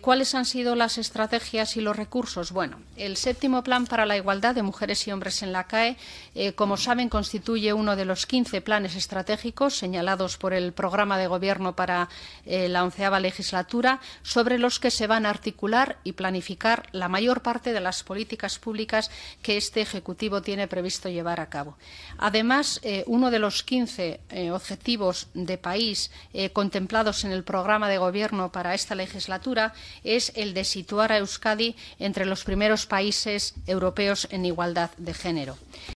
¿Cuáles han sido las estrategias y los recursos? Bueno, el séptimo plan para la igualdad de mujeres y hombres en la CAE, eh, como saben, constituye uno de los 15 planes estratégicos señalados por el programa de gobierno para eh, la onceava legislatura, sobre los que se van a articular y planificar la mayor parte de las políticas públicas que este Ejecutivo tiene previsto llevar a cabo. Además, eh, uno de los 15 objetivos de país contemplados en el programa de gobierno para esta legislatura es el de situar a Euskadi entre los primeros países europeos en igualdad de género.